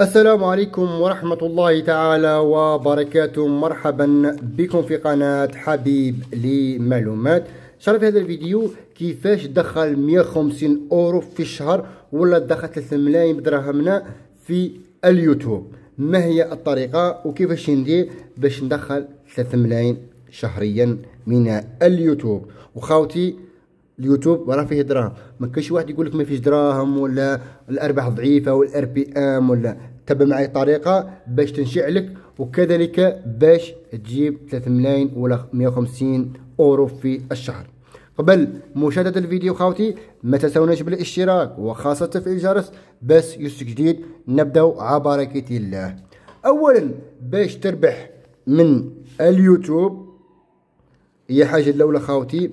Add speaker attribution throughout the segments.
Speaker 1: السلام عليكم ورحمة الله تعالى وبركاته مرحبا بكم في قناة حبيب لمعلومات شرف هذا الفيديو كيفاش دخل 150 اورو في الشهر ولا دخل 3 ملايين درهمنا في اليوتيوب ما هي الطريقة وكيفاش ندير باش ندخل 3 ملايين شهريا من اليوتيوب وخاوتي اليوتيوب ورا فيه دراهم ما كاينش واحد يقول لك ما فيش دراهم ولا الارباح ضعيفه والار بي ام ولا تبع معي طريقه باش تنشعلك لك وكذلك باش تجيب 3 ملايين ولا 150 اورو في الشهر قبل مشاهدة الفيديو خاوتي ما تنسوناش بالاشتراك وخاصة تفعيل الجرس باش يوسك جديد نبداو عبركة الله اولا باش تربح من اليوتيوب هي حاجة الاولى خاوتي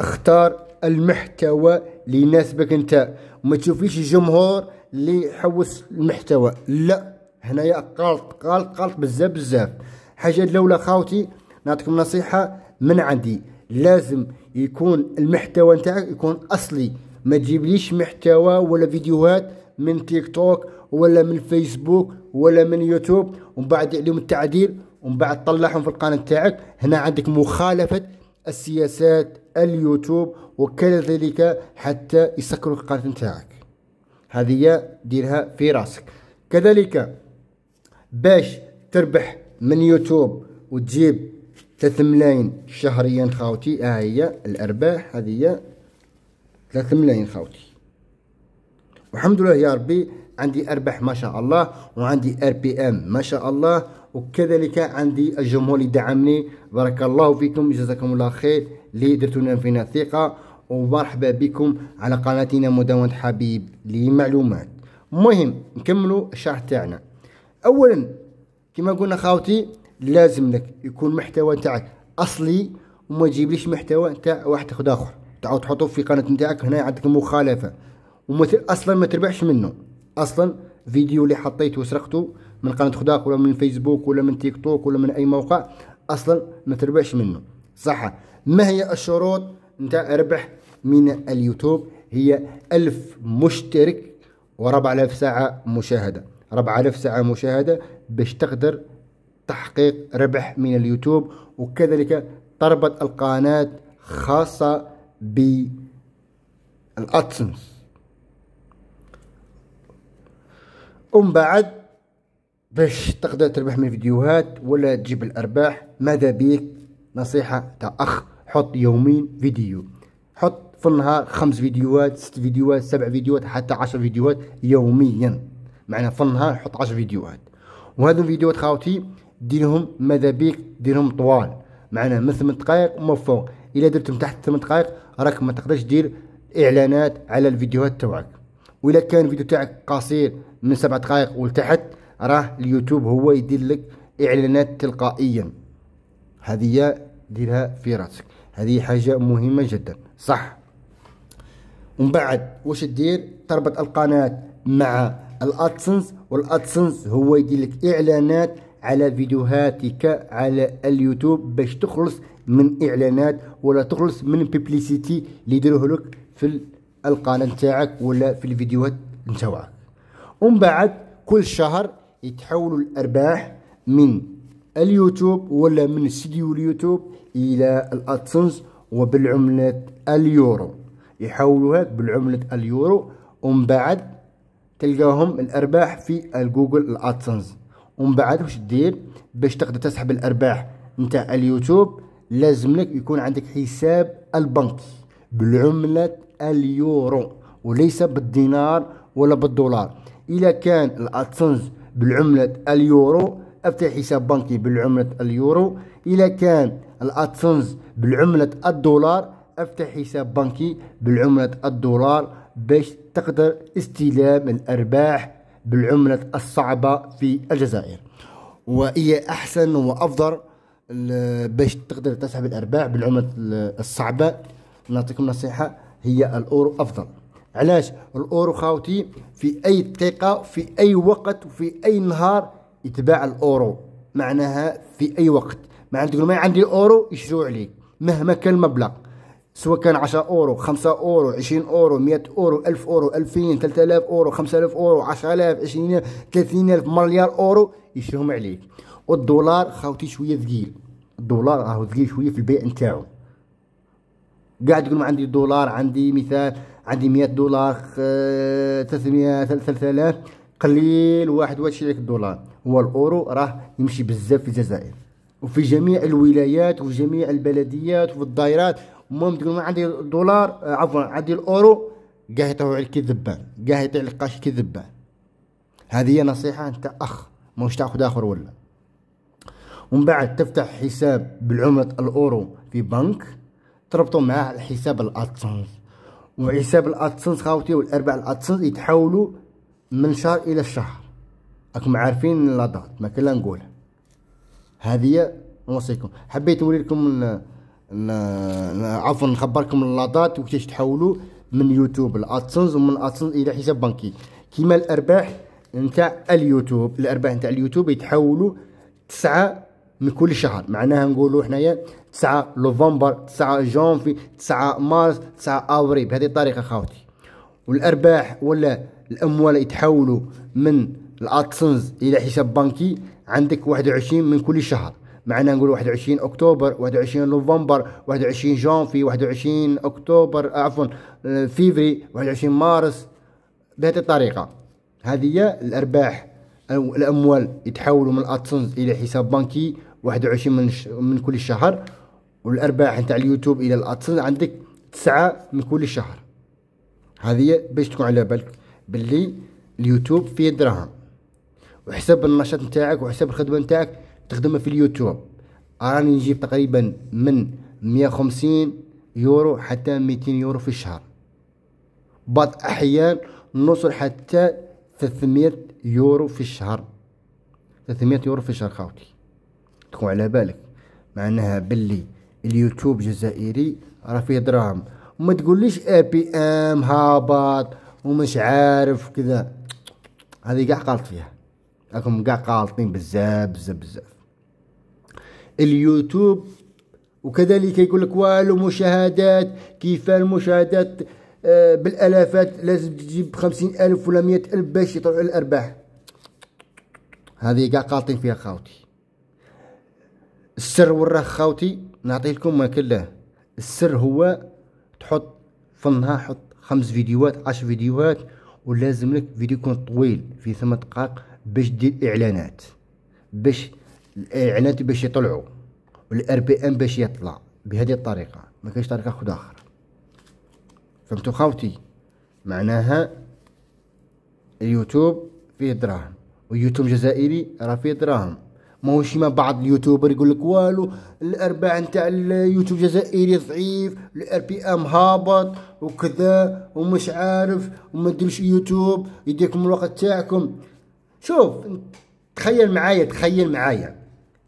Speaker 1: اختار المحتوى اللي يناسبك انت وما تشوفيش الجمهور اللي يحوس المحتوى لا هنايا غلط غلط غلط بزاف بزاف حاجه الاولى خاوتي نعطيكم نصيحه من عندي لازم يكون المحتوى نتاعك يكون اصلي ما تجيبليش محتوى ولا فيديوهات من تيك توك ولا من فيسبوك ولا من يوتيوب ومن بعد عليهم التعديل ومن بعد طلعهم في القناه نتاعك هنا عندك مخالفه السياسات اليوتيوب وكذلك حتى يسكروا القناة نتاعك هذه ديرها في راسك كذلك باش تربح من يوتيوب وتجيب 3 ملايين شهريا خاوتي ها هي الارباح هذه 3 ملايين خاوتي والحمد لله يا ربي عندي ارباح ما شاء الله وعندي ار بي ام ما شاء الله وكذلك عندي الجمهور اللي دعمني بارك الله فيكم جزاكم الله خير اللي درتونا فينا الثقه ومرحبا بكم على قناتنا مدونة حبيب لمعلومات مهم نكملوا الشرح تاعنا اولا كما قلنا خاوتي لازم لك يكون محتوى تاعك اصلي وما تجيبليش محتوى تاع واحد خد اخر تعاود تحطه في قناه نتاعك هنا عندك مخالفه ومثل اصلا ما تربحش منه اصلا فيديو اللي حطيته وسرقته من قناه خداك ولا من فيسبوك ولا من تيك توك ولا من اي موقع اصلا ما تربحش منه صح ما هي الشروط نتاع ربح من اليوتيوب هي ألف مشترك و ألف ساعة مشاهدة ربع ألف ساعة مشاهدة باش تقدر تحقيق ربح من اليوتيوب وكذلك تربط القناة خاصة الادسنس ومن بعد باش تقدر تربح من الفيديوهات ولا تجيب الارباح ماذا بيك نصيحه تاع اخ حط يومين فيديو حط في النهار خمس فيديوهات ست فيديوهات سبع فيديوهات حتى عشر فيديوهات يوميا معنا في النهار حط عشر فيديوهات وهذو الفيديوهات خاوتي ديرهم ماذا بيك ديرهم طوال معنا من ثمان دقائق وما فوق الا درتهم تحت ثمان دقائق راك ما تقدرش دير اعلانات على الفيديوهات تاعك والا كان الفيديو تاعك قصير من سبع دقائق ولتحت راه اليوتيوب هو يدير لك اعلانات تلقائيا هذه ديرها في راسك هذه حاجه مهمه جدا صح ومن بعد واش دير تربط القناه مع الادسنس والادسنس هو يدير لك اعلانات على فيديوهاتك على اليوتيوب باش تخلص من اعلانات ولا تخلص من بيبليسيتي اللي يديروه لك في القناه نتاعك ولا في الفيديوهات نتاعك ومن بعد كل شهر يتحولوا الارباح من اليوتيوب ولا من استديو اليوتيوب الى الادسنس وبالعملة اليورو يحولوها بالعملة اليورو ومن بعد تلقاهم الارباح في الجوجل الادسنس ومن بعد واش دير باش تقدر تسحب الارباح نتاع اليوتيوب لازم لك يكون عندك حساب البنكي بالعملة اليورو وليس بالدينار ولا بالدولار إذا كان الأدسنس بالعملة اليورو افتح حساب بنكي بالعملة اليورو إذا كان الأدسنز بالعملة الدولار افتح حساب بنكي بالعملة الدولار باش تقدر استلام الأرباح بالعملة الصعبة في الجزائر وهي أحسن وأفضل باش تقدر تسحب الأرباح بالعملة الصعبة نعطيكم نصيحة هي الأورو أفضل علاش الاورو خاوتي في اي دقيقه في اي وقت وفي اي نهار يتباع الاورو معناها في اي وقت ما عندك ما عندي اورو يشرو عليك مهما كان المبلغ سواء كان 10 اورو 5 اورو 20 اورو 100 اورو 1000 اورو 2000 3000 اورو 5000 اورو 10000 20000 30000 مليار اورو يشريهم عليك والدولار خاوتي شويه ثقيل الدولار راهو ثقيل شويه في البيع نتاعو قاعد ما عندي دولار عندي مثال عندي 100 دولار 300 3000 قليل واحد واش يشري الدولار هو الاورو راه يمشي بزاف في الجزائر وفي جميع الولايات وفي جميع البلديات وفي الدائرات المهم تقول عندي دولار آه، عفوا عندي الاورو قاعد يطيعوا عليك كذبان قاعد يطيع القاش كذبان هذه هي نصيحه انت اخ ماهوش تاخذ اخر ولا ومن بعد تفتح حساب بالعمله الاورو في بنك تربطوا مع حساب الادسنس وحساب الادسنس خاوتي والاربع الادسنس يتحولوا من شهر الى شهر راكم عارفين لا دات ما لا نقولها هذه نوصيكم حبيت نوري لكم عفوا نخبركم لا دات وكيفاش تحولوا من يوتيوب الادسنس ومن ادسنس الى حساب بنكي كيما الارباح نتاع اليوتيوب الارباح نتاع اليوتيوب يتحولوا 9 من كل شهر معناها نقولوا حنايا 9 نوفمبر 9 جونفي 9 مارس 9 افري بهذه الطريقه خاوتي والارباح ولا الاموال يتحولوا من الادسنس الى حساب بنكي عندك 21 من كل شهر معناها نقول 21 اكتوبر 21 نوفمبر 21 جونفي 21 اكتوبر آه، عفوا آه، فيفري 21 مارس بهذه الطريقه هذه الارباح او الاموال يتحولوا من الادسنس الى حساب بنكي 21 من ش... من كل شهر والارباح نتاع اليوتيوب الى الادسنس عندك تسعة من كل شهر هذه باش تكون على بالك باللي اليوتيوب فيه دراهم وحسب النشاط نتاعك وحسب الخدمه نتاعك تخدمها في اليوتيوب راني نجيب تقريبا من 150 يورو حتى 200 يورو في الشهر بعض الاحيان نوصل حتى 300 يورو في الشهر 300 يورو في الشهر خاوتي تكون على بالك معناها باللي اليوتيوب جزائري راه فيه دراهم وما تقوليش اي بي ام هابط ومش عارف كذا هذه قاع قالت فيها راكم قاع قالطين بزاف بزاف بزاف اليوتيوب وكذلك يقول لك والو مشاهدات كيف المشاهدات آه، بالالافات لازم تجيب خمسين الف ولا مئة الف باش يطلعوا الارباح هذه قاع قالطين فيها خاوتي السر وراه خاوتي نعطيلكم كله السر هو تحط فنها حط خمس فيديوهات عشر فيديوهات ولازم لك فيديو يكون طويل في ثمان دقائق باش دير اعلانات باش الاعلانات باش يطلعوا والار بي ام باش يطلع بهذه الطريقه ما كاينش طريقه خد اخرى فهمتوا خاوتي معناها اليوتيوب فيه دراهم واليوتيوب الجزائري راه فيه دراهم ماهوش كيما بعض اليوتيوبر يقول لك والو الارباح نتاع اليوتيوب الجزائري ضعيف الار بي ام هابط وكذا ومش عارف وما ديروش يوتيوب يديكم الوقت تاعكم شوف تخيل معايا تخيل معايا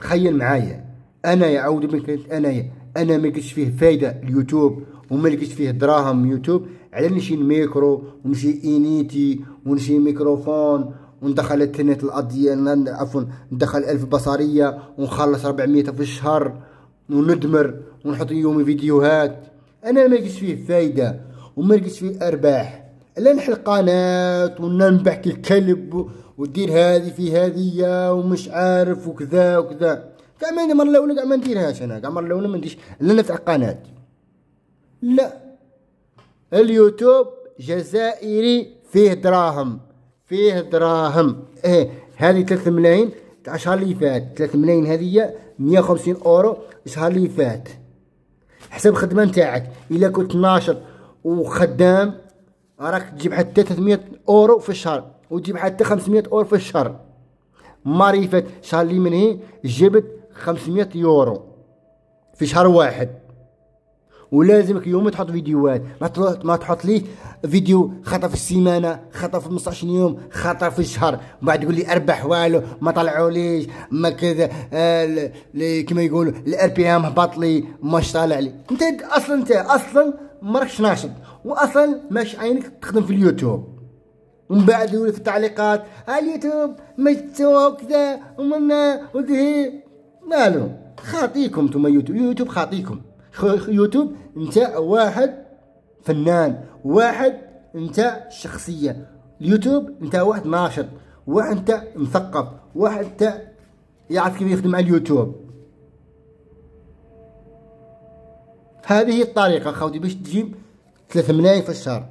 Speaker 1: تخيل معايا انا يا عود بك انا انا ما لقيتش فيه فايده اليوتيوب وما لقيتش فيه دراهم يوتيوب على نشي الميكرو ونشي انيتي ونشي ميكروفون وندخلت هنا القضية عفوا ندخل ألف بصرية ونخلص 400 في الشهر وندمر ونحط يومي فيديوهات أنا ما لقيتش فيه فايدة وما لقيتش فيه أرباح لا نحل قناة وننبح الكلب ودير هذه في هذه ومش عارف وكذا وكذا كاع ما مرة الأولى كاع ما نديرهاش أنا كاع مرة الأولى ما نديرش لا نفتح قناة لا اليوتيوب جزائري فيه دراهم فيه دراهم ايه هذه 3 ملايين الشهر اللي فات 3 ملايين هذه 150 اورو الشهر اللي فات حسب الخدمه نتاعك الا كنت ناشط وخدام راك تجيب حتى 300 اورو في الشهر وتجيب حتى 500 اورو في الشهر ماري فات الشهر اللي منهي جبت 500 يورو في شهر واحد ولازمك يوم تحط فيديوهات ما تروح ما تحط لي فيديو خطا في السيمانه خطا في 15 يوم خطا في الشهر من بعد تقول لي اربح والو ما طلعوليش ما كذا آه كما يقولوا الار بي ام هبط لي ماش طالع لي انت اصلا انت اصلا ما راكش ناشط واصلا ماش عينك تخدم في اليوتيوب ومن بعد يقول في التعليقات اليوتيوب ما تسوى وكذا ومنا وذهي مالو خاطيكم انتم يوتيوب يوتيوب خاطيكم يوتيوب نتاع واحد فنان واحد نتاع شخصية اليوتيوب نتاع واحد ناشط واحد نتاع مثقف واحد نتاع يعرف كيف يخدم على اليوتيوب هذه الطريقة خاوتي باش تجيب 3 ملايين في الشهر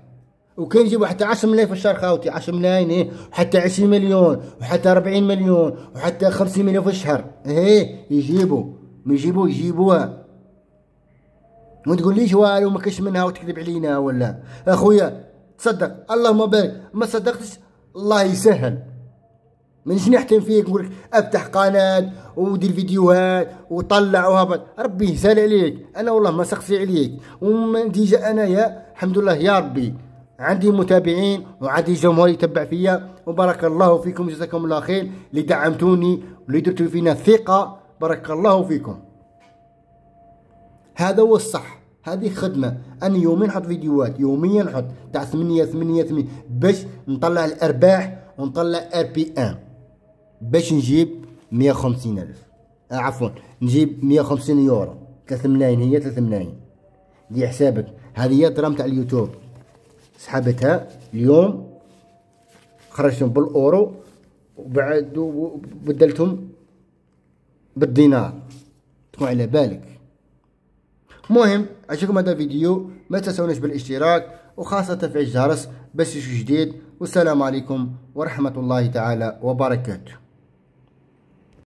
Speaker 1: وكان يجيبوا حتى 10 ملايين في الشهر خاوتي 10 ملايين ايه وحتى 20 مليون وحتى 40 مليون وحتى 50 مليون في الشهر ايه يجيبوا ما يجيبوا يجيبوها ما تقوليش والو ما كاش منها وتكذب علينا ولا اخويا تصدق اللهم بارك ما صدقتش الله يسهل مانيش نحتم فيك نقول افتح قناه ودير فيديوهات وطلع وهبط ربي يسهل عليك انا والله ما سقسي عليك ونتيجه انا يا الحمد لله يا ربي عندي متابعين وعندي جمهور يتبع فيا وبارك الله فيكم جزاكم الله خير اللي دعمتوني واللي درتوا فينا ثقه بارك الله فيكم هذا هو الصح هذه خدمة أنا يوميا نحط فيديوهات يوميا نحط تاع 8 8 8 باش نطلع الأرباح ونطلع ار بي ان باش نجيب 150 ألف آه عفوا نجيب 150 يورو 3 ملايين هي 3 ملايين دي حسابك هذه هي الدرام تاع اليوتيوب سحبتها اليوم خرجتهم بالاورو وبعد بدلتهم بالدينار تكون على بالك مهم اشوفكم هذا الفيديو ما تنسونش بالاشتراك وخاصة تفعيل الجرس باش جديد والسلام عليكم ورحمة الله تعالى وبركاته